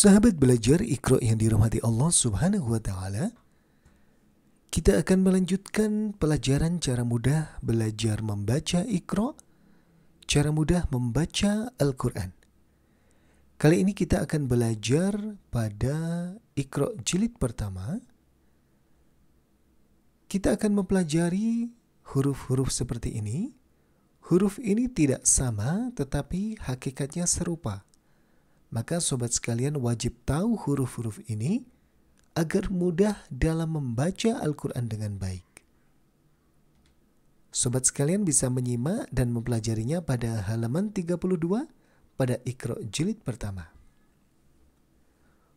Sahabat belajar Iqra yang dirahmati Allah Subhanahu wa taala, kita akan melanjutkan pelajaran cara mudah belajar membaca Iqra, cara mudah membaca Al-Qur'an. Kali ini kita akan belajar pada Iqra jilid pertama. Kita akan mempelajari huruf-huruf seperti ini. Huruf ini tidak sama tetapi hakikatnya serupa maka sobat sekalian wajib tahu huruf-huruf ini agar mudah dalam membaca Al-Quran dengan baik. Sobat sekalian bisa menyimak dan mempelajarinya pada halaman 32 pada ikro jilid pertama.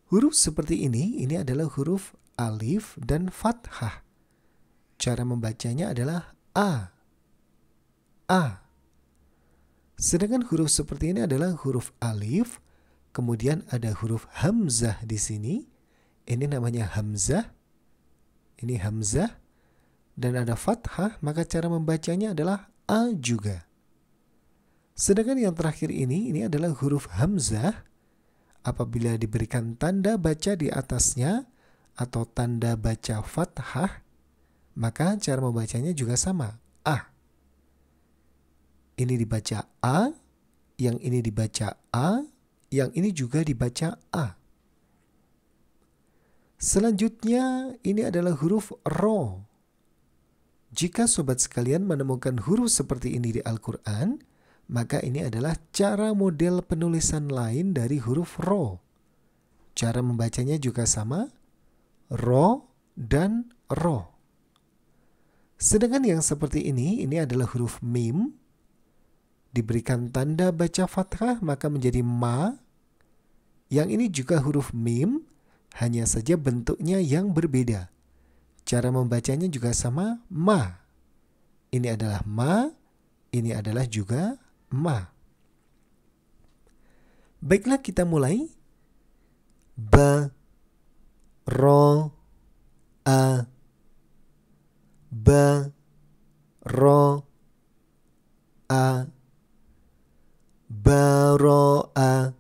Huruf seperti ini, ini adalah huruf alif dan fathah. Cara membacanya adalah A. A. Sedangkan huruf seperti ini adalah huruf alif Kemudian ada huruf hamzah di sini. Ini namanya hamzah. Ini hamzah dan ada fathah, maka cara membacanya adalah a juga. Sedangkan yang terakhir ini ini adalah huruf hamzah. Apabila diberikan tanda baca di atasnya atau tanda baca fathah, maka cara membacanya juga sama, a. Ini dibaca a, yang ini dibaca a, yang ini juga dibaca A. Selanjutnya, ini adalah huruf Ro. Jika sobat sekalian menemukan huruf seperti ini di Al-Quran, maka ini adalah cara model penulisan lain dari huruf Ro. Cara membacanya juga sama, Ro dan Ro. Sedangkan yang seperti ini, ini adalah huruf Mim, diberikan tanda baca fathah maka menjadi ma yang ini juga huruf mim, hanya saja bentuknya yang berbeda. Cara membacanya juga sama, ma. Ini adalah ma, ini adalah juga ma. Baiklah kita mulai. Ba ro a ba ro a baro'a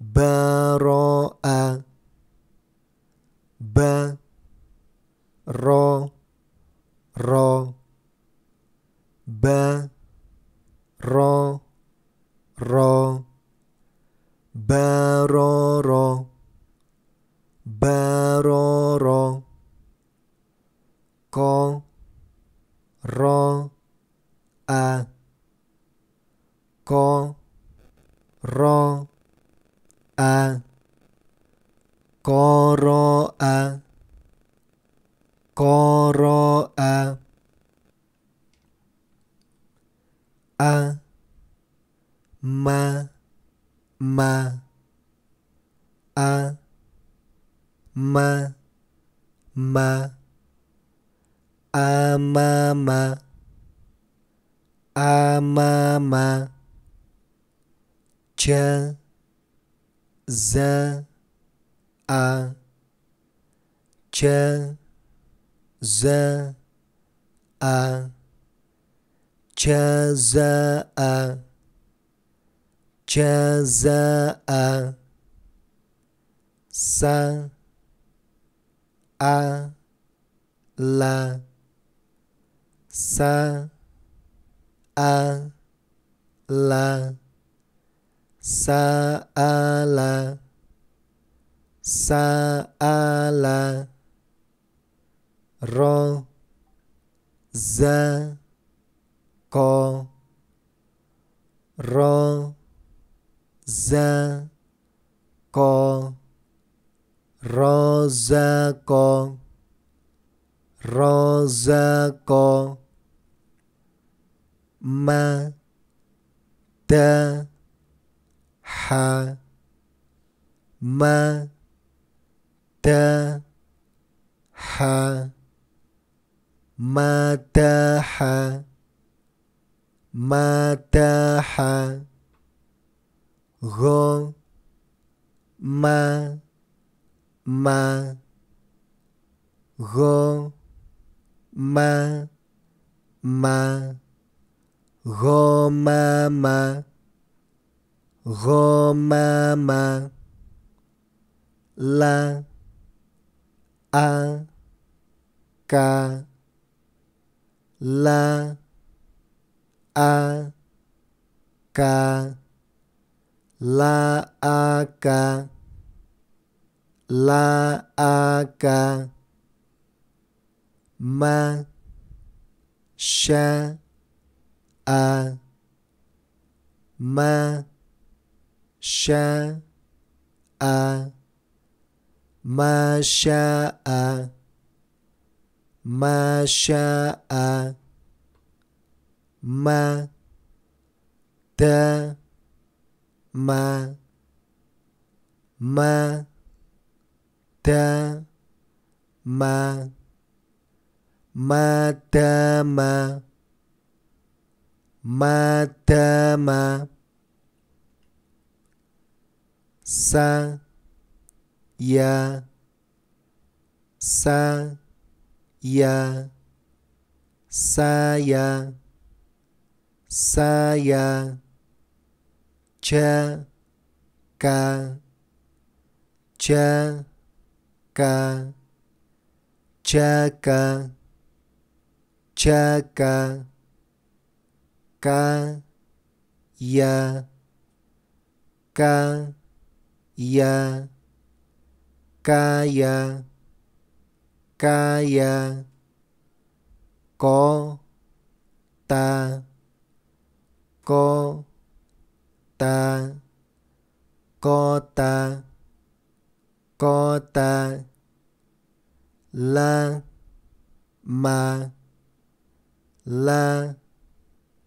Baro'a Ba Ro Ro Ba Ro Ro Baroro Baroro Ko Ro A Ko Ro a ma ma a ma ma a ma ma cha za a cha za a cha za a cha za a sa a la sa a la sa a la sa a la ro za ko ro za ra co ro ra co ma ta ha ma ta ha ma ta ha ma ta ha go ma ma go ma ma go ma ma go ma ma la a ca la a ca la a ca la aka ma sha a ma sha a ma sha a ma sha a ma ta ma ma mada ma ma madama ma sa ya sa ya saya saya ka cha ka ya ka ya kaya, kaya, kaya, kaya, ta kota, kota, kota la ma la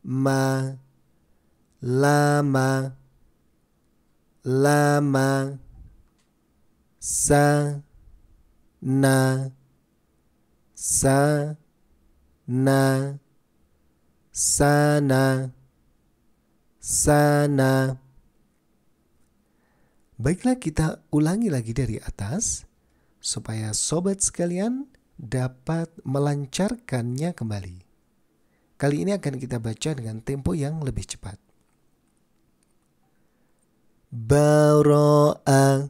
ma lama lama sa na sa na sana sana Baiklah kita ulangi lagi dari atas supaya sobat sekalian dapat melancarkannya kembali. Kali ini akan kita baca dengan tempo yang lebih cepat. Baro'a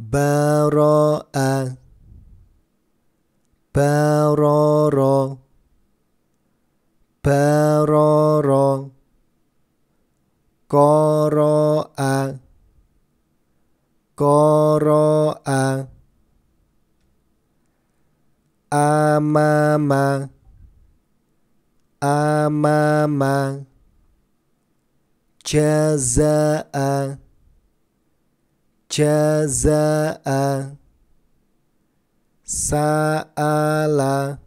Baro'a Baroro Baroro Koro'a Koroa Amama Amama Jazaa Jazaa Sa'ala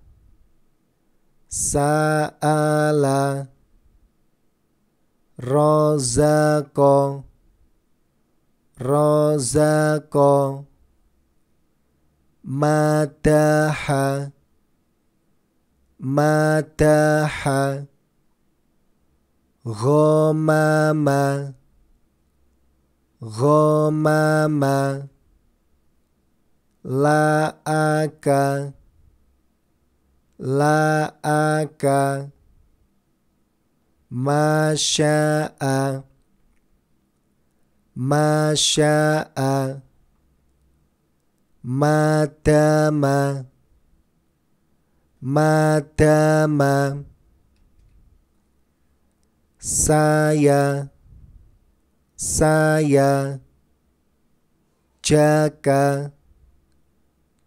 Sa'ala Rozako rozako mataha mataha ghamama ghamama la'aka la'aka masya'a masya'a madama madama saya saya jaga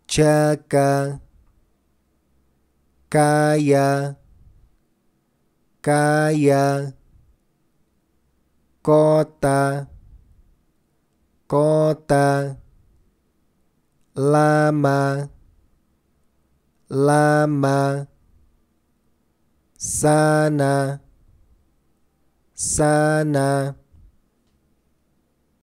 jaga kaya kaya kota kota lama lama sana sana